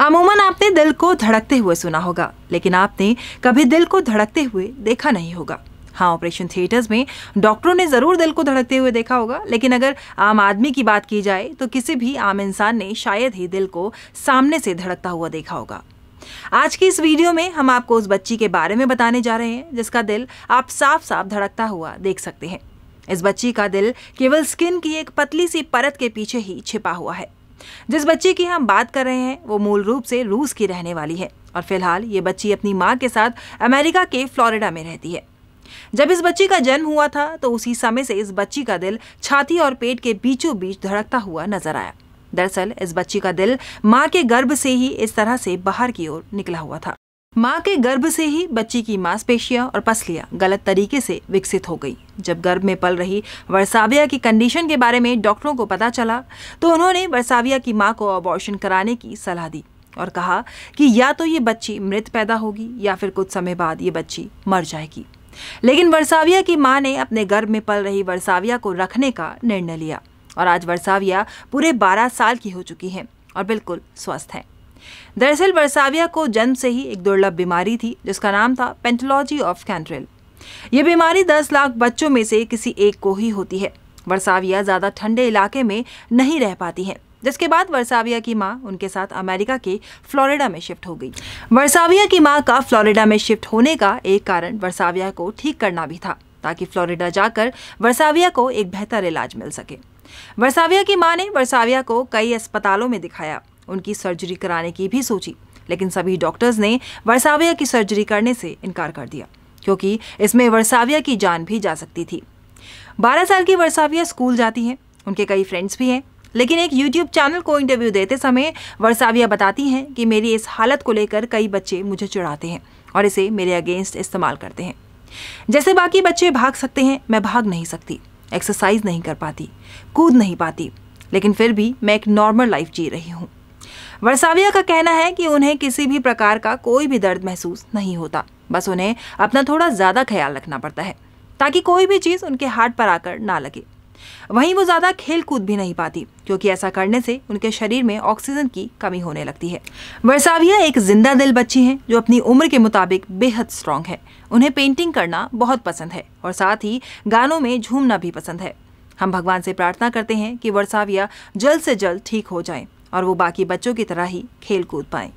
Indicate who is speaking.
Speaker 1: अमूमन आपने दिल को धड़कते हुए सुना होगा लेकिन आपने कभी दिल को धड़कते हुए देखा नहीं होगा हाँ ऑपरेशन थिएटर्स में डॉक्टरों ने ज़रूर दिल को धड़कते हुए देखा होगा लेकिन अगर आम आदमी की बात की जाए तो किसी भी आम इंसान ने शायद ही दिल को सामने से धड़कता हुआ देखा होगा आज की इस वीडियो में हम आपको उस बच्ची के बारे में बताने जा रहे हैं जिसका दिल आप साफ साफ धड़कता हुआ देख सकते हैं इस बच्ची का दिल केवल स्किन की एक पतली सी परत के पीछे ही छिपा हुआ है जिस बच्ची की हम बात कर रहे हैं वो मूल रूप से रूस की रहने वाली है और फिलहाल ये बच्ची अपनी माँ के साथ अमेरिका के फ्लोरिडा में रहती है जब इस बच्ची का जन्म हुआ था तो उसी समय से इस बच्ची का दिल छाती और पेट के बीचों बीच धड़कता हुआ नजर आया दरअसल इस बच्ची का दिल माँ के गर्भ से ही इस तरह से बाहर की ओर निकला हुआ था माँ के गर्भ से ही बच्ची की मांसपेशियां और पसलियां गलत तरीके से विकसित हो गई जब गर्भ में पल रही वर्साविया की कंडीशन के बारे में डॉक्टरों को पता चला तो उन्होंने वर्साविया की माँ को अबॉर्शन कराने की सलाह दी और कहा कि या तो ये बच्ची मृत पैदा होगी या फिर कुछ समय बाद ये बच्ची मर जाएगी लेकिन वर्साविया की माँ ने अपने गर्भ में पल रही वर्साविया को रखने का निर्णय लिया और आज वर्साविया पूरे 12 साल की हो चुकी हैं और बिल्कुल स्वस्थ हैं दरअसल बरसाविया को जन्म से ही एक दुर्लभ बीमारी थी जिसका नाम था पेंटोलॉजी ऑफ कैंट्रेल ये बीमारी 10 लाख बच्चों में से किसी एक को ही होती है वर्साविया ज़्यादा ठंडे इलाके में नहीं रह पाती हैं जिसके बाद वर्साविया की माँ उनके साथ अमेरिका के फ्लोरिडा में शिफ्ट हो गई वर्साविया की माँ का फ्लोरिडा में शिफ्ट होने का एक कारण वर्साविया को ठीक करना भी था ताकि फ्लोरिडा जाकर वर्साविया को एक बेहतर इलाज मिल सके वर्साविया की माँ ने वर्साविया को कई अस्पतालों में दिखाया उनकी सर्जरी कराने की भी सोची लेकिन सभी डॉक्टर्स ने वर्साविया की सर्जरी करने से इनकार कर दिया क्योंकि इसमें वर्साविया की जान भी जा सकती थी 12 साल की वर्साविया स्कूल जाती है उनके कई फ्रेंड्स भी हैं लेकिन एक यूट्यूब चैनल को इंटरव्यू देते समय वर्साविया बताती हैं कि मेरी इस हालत को लेकर कई बच्चे मुझे चिढ़ाते हैं और इसे मेरे अगेंस्ट इस्तेमाल करते हैं जैसे बाकी बच्चे भाग सकते हैं मैं भाग नहीं सकती एक्सरसाइज नहीं कर पाती कूद नहीं पाती लेकिन फिर भी मैं एक नॉर्मल लाइफ जी रही हूँ वर्साविया का कहना है कि उन्हें किसी भी प्रकार का कोई भी दर्द महसूस नहीं होता बस उन्हें अपना थोड़ा ज़्यादा ख्याल रखना पड़ता है ताकि कोई भी चीज़ उनके हाथ पर आकर ना लगे वहीं वो ज़्यादा खेल कूद भी नहीं पाती क्योंकि ऐसा करने से उनके शरीर में ऑक्सीजन की कमी होने लगती है वर्साविया एक जिंदा दिल बच्ची हैं जो अपनी उम्र के मुताबिक बेहद स्ट्रांग है उन्हें पेंटिंग करना बहुत पसंद है और साथ ही गानों में झूमना भी पसंद है हम भगवान से प्रार्थना करते हैं कि वर्साविया जल्द से जल्द ठीक हो जाएं और वो बाकी बच्चों की तरह ही खेल कूद पाएं